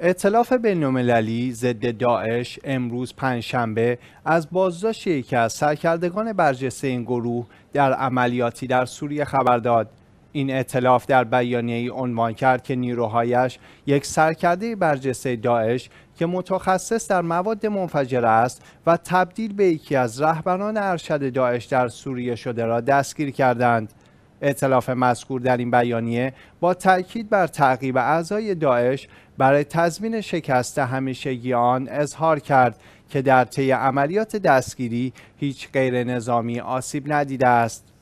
اطلاف بینالمللی ضد داعش امروز پنجشنبه از بازداشت یکی از سرکردگان برجسته این گروه در عملیاتی در سوریه خبر داد این اطلاف در ای عنوان کرد که نیروهایش یک سرکرده برجسته داعش که متخصص در مواد منفجره است و تبدیل به یکی از رهبران ارشد داعش در سوریه شده را دستگیر کردند اطلاف مذکور در این بیانیه با تاکید بر تعقیب اعضای داعش برای تضمین شکست همیشگی آن اظهار کرد که در طی عملیات دستگیری هیچ غیر نظامی آسیب ندیده است